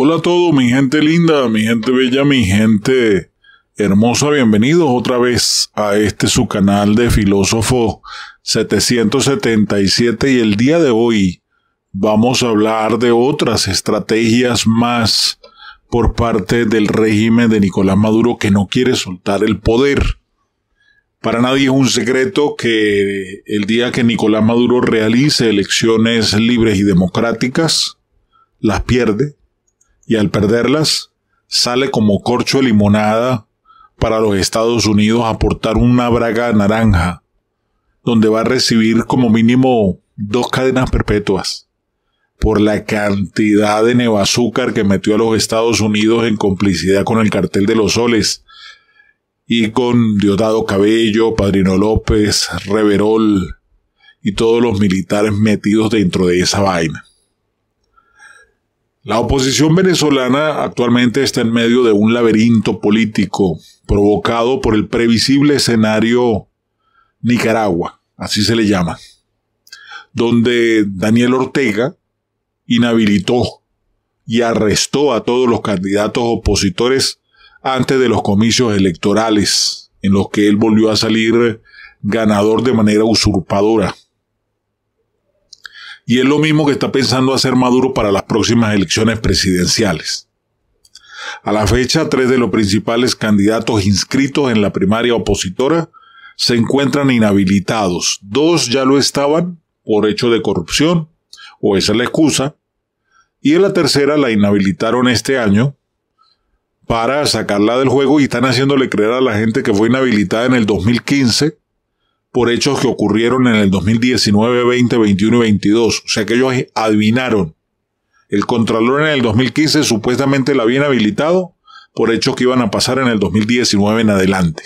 Hola a todos, mi gente linda, mi gente bella, mi gente hermosa, bienvenidos otra vez a este su canal de filósofo 777 y el día de hoy vamos a hablar de otras estrategias más por parte del régimen de Nicolás Maduro que no quiere soltar el poder. Para nadie es un secreto que el día que Nicolás Maduro realice elecciones libres y democráticas, las pierde, y al perderlas sale como corcho de limonada para los Estados Unidos aportar una braga naranja, donde va a recibir como mínimo dos cadenas perpetuas por la cantidad de nevazúcar que metió a los Estados Unidos en complicidad con el cartel de los soles y con Diosdado Cabello, Padrino López, Reverol y todos los militares metidos dentro de esa vaina. La oposición venezolana actualmente está en medio de un laberinto político provocado por el previsible escenario Nicaragua, así se le llama, donde Daniel Ortega inhabilitó y arrestó a todos los candidatos opositores antes de los comicios electorales, en los que él volvió a salir ganador de manera usurpadora. Y es lo mismo que está pensando hacer Maduro para las próximas elecciones presidenciales. A la fecha, tres de los principales candidatos inscritos en la primaria opositora se encuentran inhabilitados. Dos ya lo estaban por hecho de corrupción, o esa es la excusa, y en la tercera la inhabilitaron este año para sacarla del juego y están haciéndole creer a la gente que fue inhabilitada en el 2015 por hechos que ocurrieron en el 2019, 20, 21 y 22. O sea que ellos adivinaron. El Contralor en el 2015 supuestamente la habían habilitado por hechos que iban a pasar en el 2019 en adelante.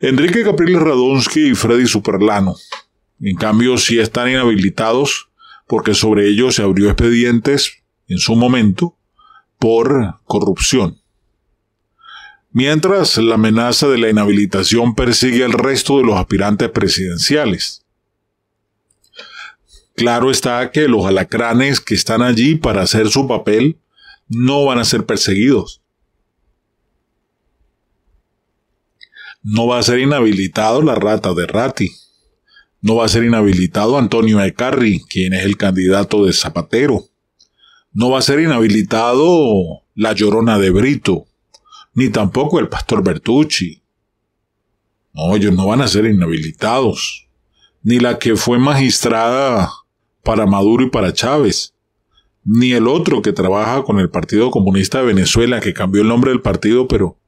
Enrique Capriles Radonsky y Freddy Superlano, en cambio, sí están inhabilitados porque sobre ellos se abrió expedientes en su momento por corrupción mientras la amenaza de la inhabilitación persigue al resto de los aspirantes presidenciales. Claro está que los alacranes que están allí para hacer su papel no van a ser perseguidos. No va a ser inhabilitado la rata de Ratti. No va a ser inhabilitado Antonio Ecarri, quien es el candidato de Zapatero. No va a ser inhabilitado la llorona de Brito ni tampoco el pastor Bertucci. No, ellos no van a ser inhabilitados, ni la que fue magistrada para Maduro y para Chávez, ni el otro que trabaja con el Partido Comunista de Venezuela, que cambió el nombre del partido, pero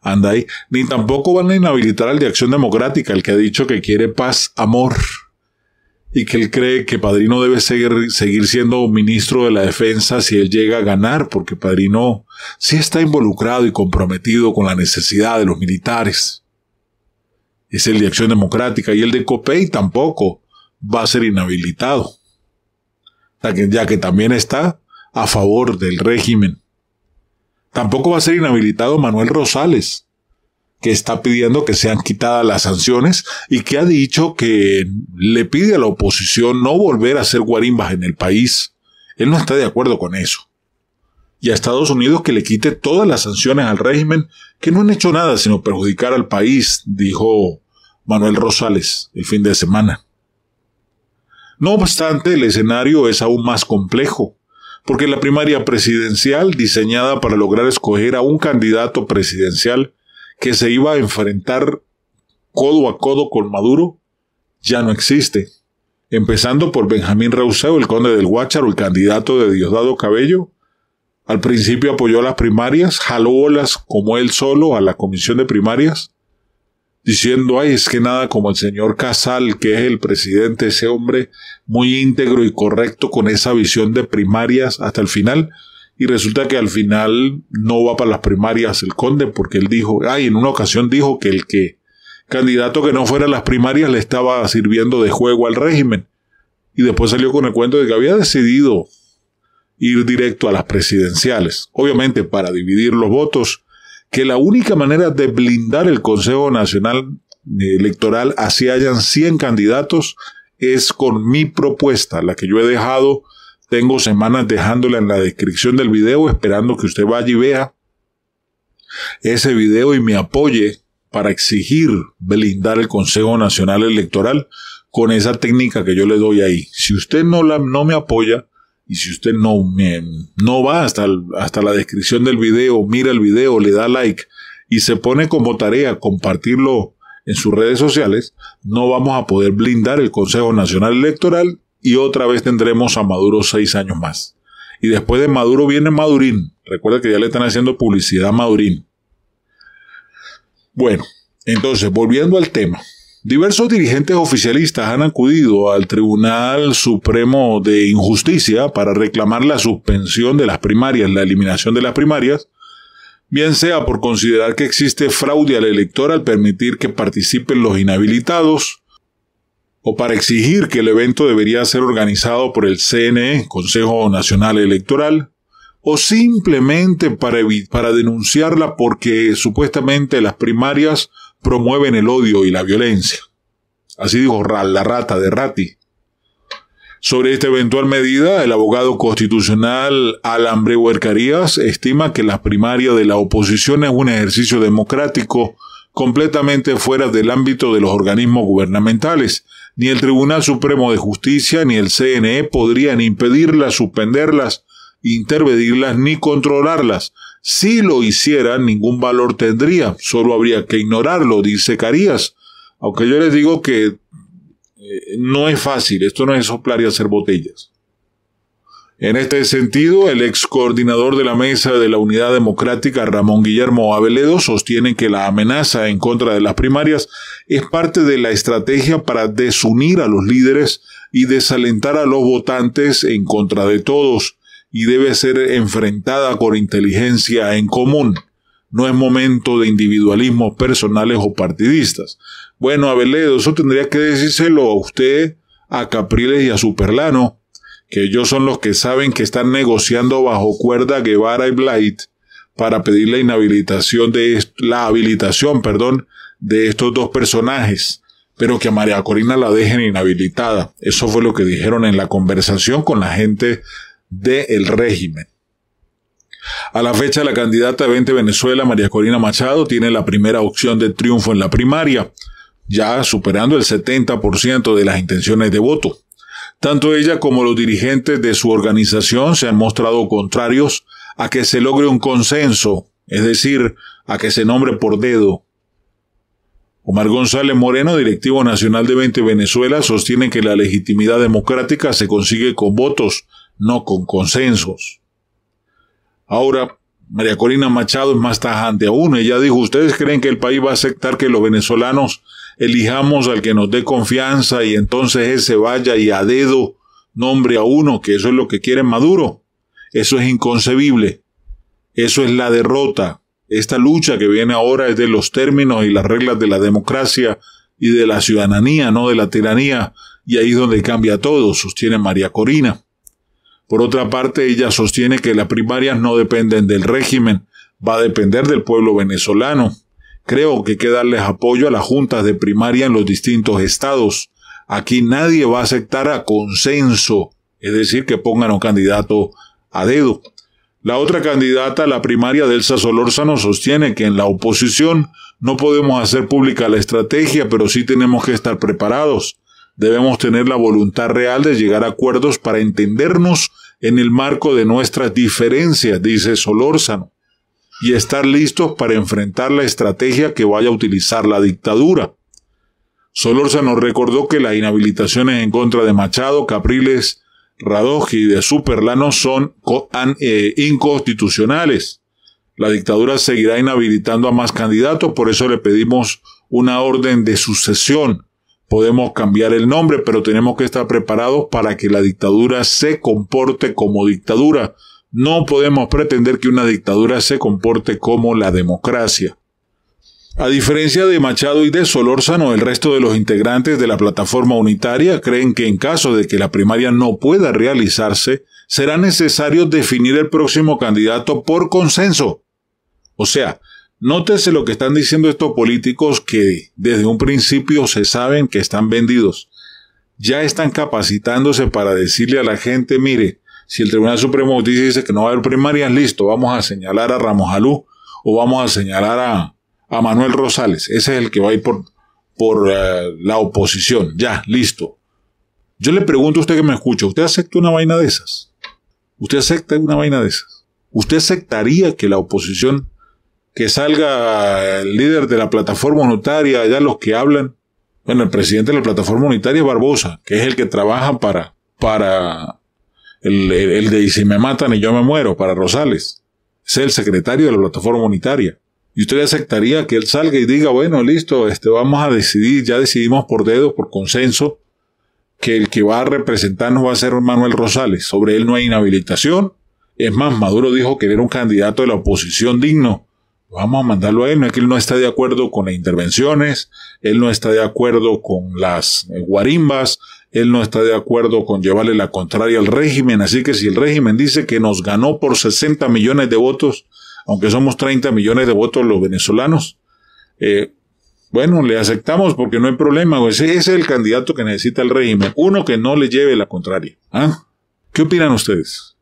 anda ahí, ni tampoco van a inhabilitar al de Acción Democrática, el que ha dicho que quiere paz, amor y que él cree que Padrino debe seguir, seguir, siendo ministro de la Defensa si él llega a ganar, porque Padrino sí está involucrado y comprometido con la necesidad de los militares. Es el de Acción Democrática y el de Copey tampoco va a ser inhabilitado, ya que también está a favor del régimen. Tampoco va a ser inhabilitado Manuel Rosales, que está pidiendo que sean quitadas las sanciones y que ha dicho que le pide a la oposición no volver a hacer guarimbas en el país. Él no está de acuerdo con eso. Y a Estados Unidos que le quite todas las sanciones al régimen, que no han hecho nada sino perjudicar al país, dijo Manuel Rosales el fin de semana. No obstante, el escenario es aún más complejo, porque la primaria presidencial, diseñada para lograr escoger a un candidato presidencial, que se iba a enfrentar codo a codo con Maduro ya no existe. Empezando por Benjamín Rauseo, el conde del Guácharo, el candidato de Diosdado Cabello. Al principio apoyó las primarias, jaló olas como él solo a la comisión de primarias, diciendo, ay, es que nada como el señor Casal, que es el presidente, ese hombre muy íntegro y correcto con esa visión de primarias hasta el final, y resulta que al final no va para las primarias el conde porque él dijo, ay, en una ocasión dijo que el que candidato que no fuera a las primarias le estaba sirviendo de juego al régimen. Y después salió con el cuento de que había decidido ir directo a las presidenciales, obviamente para dividir los votos, que la única manera de blindar el Consejo Nacional Electoral así hayan 100 candidatos es con mi propuesta, la que yo he dejado tengo semanas dejándola en la descripción del video esperando que usted vaya y vea ese video y me apoye para exigir blindar el Consejo Nacional Electoral con esa técnica que yo le doy ahí. Si usted no, la, no me apoya y si usted no, me, no va hasta, hasta la descripción del video, mira el video, le da like y se pone como tarea compartirlo en sus redes sociales, no vamos a poder blindar el Consejo Nacional Electoral y otra vez tendremos a Maduro seis años más. Y después de Maduro viene Madurín. Recuerda que ya le están haciendo publicidad a Madurín. Bueno, entonces, volviendo al tema. Diversos dirigentes oficialistas han acudido al Tribunal Supremo de Injusticia para reclamar la suspensión de las primarias, la eliminación de las primarias, bien sea por considerar que existe fraude al elector al permitir que participen los inhabilitados, o para exigir que el evento debería ser organizado por el CNE, Consejo Nacional Electoral, o simplemente para, denunciarla porque supuestamente las primarias promueven el odio y la violencia. Así dijo la rata de Ratti. Sobre esta eventual medida, el abogado constitucional Alambre Huercarías estima que las primarias de la oposición es un ejercicio democrático completamente fuera del ámbito de los organismos gubernamentales, ni el Tribunal Supremo de Justicia ni el CNE podrían impedirlas, suspenderlas, intervenirlas ni controlarlas. Si lo hicieran, ningún valor tendría, solo habría que ignorarlo, dice Carías. Aunque yo les digo que eh, no es fácil, esto no es soplar y hacer botellas. En este sentido, el ex coordinador de la mesa de la Unidad Democrática, Ramón Guillermo Aveledo, sostiene que la amenaza en contra de las primarias es parte de la estrategia para desunir a los líderes y desalentar a los votantes en contra de todos, y debe ser enfrentada con inteligencia en común. No es momento de individualismos personales o partidistas. Bueno, Abeledo, eso tendría que decírselo a usted, a Capriles y a Superlano, que ellos son los que saben que están negociando bajo cuerda Guevara y Blight para pedir la inhabilitación de la habilitación, perdón, de estos dos personajes, pero que a María Corina la dejen inhabilitada. Eso fue lo que dijeron en la conversación con la gente del régimen. A la fecha, la candidata de 20 Venezuela, María Corina Machado, tiene la primera opción de triunfo en la primaria, ya superando el 70% de las intenciones de voto. Tanto ella como los dirigentes de su organización se han mostrado contrarios a que se logre un consenso, es decir, a que se nombre por dedo Omar González Moreno, directivo nacional de 20 Venezuela, sostiene que la legitimidad democrática se consigue con votos, no con consensos. Ahora, María Corina Machado es más tajante aún. Ella dijo, ¿ustedes creen que el país va a aceptar que los venezolanos elijamos al que nos dé confianza y entonces ese vaya y a dedo nombre a uno, que eso es lo que quiere Maduro? Eso es inconcebible. Eso es la derrota. Esta lucha que viene ahora es de los términos y las reglas de la democracia y de la ciudadanía, no de la tiranía, y ahí es donde cambia todo, sostiene María Corina. Por otra parte, ella sostiene que las primarias no dependen del régimen, va a depender del pueblo venezolano. Creo que hay que darles apoyo a las juntas de primaria en los distintos estados. Aquí nadie va a aceptar a consenso, es decir, que pongan un candidato a dedo. La otra candidata a la primaria Delsa Solórzano sostiene que en la oposición no podemos hacer pública la estrategia, pero sí tenemos que estar preparados. Debemos tener la voluntad real de llegar a acuerdos para entendernos en el marco de nuestras diferencias, dice Solórzano, y estar listos para enfrentar la estrategia que vaya a utilizar la dictadura. Solórzano recordó que las inhabilitaciones en contra de Machado, Capriles Radoji y de Superlano son eh, inconstitucionales. La dictadura seguirá inhabilitando a más candidatos, por eso le pedimos una orden de sucesión. Podemos cambiar el nombre, pero tenemos que estar preparados para que la dictadura se comporte como dictadura. No podemos pretender que una dictadura se comporte como la democracia. A diferencia de Machado y de Solórzano, el resto de los integrantes de la plataforma unitaria creen que en caso de que la primaria no pueda realizarse, será necesario definir el próximo candidato por consenso. O sea, nótese lo que están diciendo estos políticos que desde un principio se saben que están vendidos. Ya están capacitándose para decirle a la gente, mire, si el Tribunal Supremo de dice que no va a haber primarias, listo, vamos a señalar a Ramos Alú o vamos a señalar a, a Manuel Rosales. Ese es el que va a ir por, por eh, la oposición. Ya, listo. Yo le pregunto a usted que me escucha, ¿usted acepta una vaina de esas? ¿Usted acepta una vaina de esas? ¿Usted aceptaría que la oposición, que salga el líder de la plataforma unitaria, ya los que hablan, bueno, el presidente de la plataforma unitaria Barbosa, que es el que trabaja para, para el, el, de y si me matan y yo me muero, para Rosales. Es el secretario de la plataforma unitaria. ¿Y usted aceptaría que él salga y diga, bueno, listo, este, vamos a decidir, ya decidimos por dedo, por consenso, que el que va a representarnos va a ser Manuel Rosales? Sobre él no hay inhabilitación. Es más, Maduro dijo que era un candidato de la oposición digno. Vamos a mandarlo a él, no es que él no está de acuerdo con las intervenciones, él no está de acuerdo con las eh, guarimbas, él no está de acuerdo con llevarle la contraria al régimen, así que si el régimen dice que nos ganó por 60 millones de votos, aunque somos 30 millones de votos los venezolanos, eh, bueno, le aceptamos porque no hay problema, Ese es el candidato que necesita el régimen, uno que no le lleve la contraria. ¿ah? ¿Qué opinan ustedes?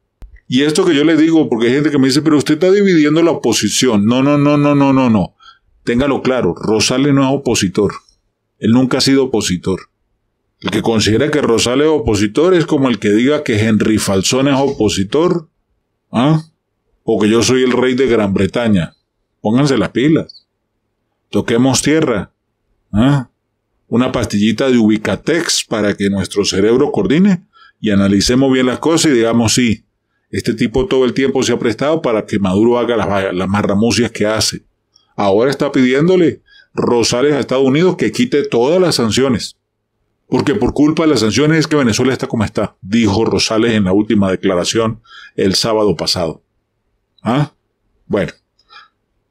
Y esto que yo le digo, porque hay gente que me dice, pero usted está dividiendo la oposición. No, no, no, no, no, no, no. Téngalo claro, Rosales no es opositor. Él nunca ha sido opositor. El que considera que Rosales es opositor es como el que diga que Henry Falsón es opositor. ¿Ah? o que yo soy el rey de Gran Bretaña. Pónganse las pilas. Toquemos tierra. ¿ah? Una pastillita de ubicatex para que nuestro cerebro coordine y analicemos bien las cosas y digamos sí. Este tipo todo el tiempo se ha prestado para que Maduro haga las, las marramucias que hace. Ahora está pidiéndole Rosales a Estados Unidos que quite todas las sanciones. Porque por culpa de las sanciones es que Venezuela está como está, dijo Rosales en la última declaración el sábado pasado. ¿Ah? Bueno.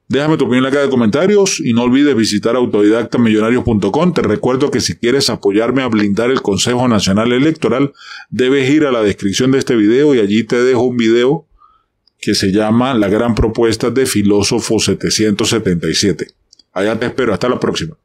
Déjame tu opinión en la caja de comentarios y no olvides visitar autodidactamillonarios.com. Te recuerdo que si quieres apoyarme a blindar el Consejo Nacional Electoral, debes ir a la descripción de este video y allí te dejo un video que se llama La gran propuesta de filósofo 777. Allá te espero. Hasta la próxima.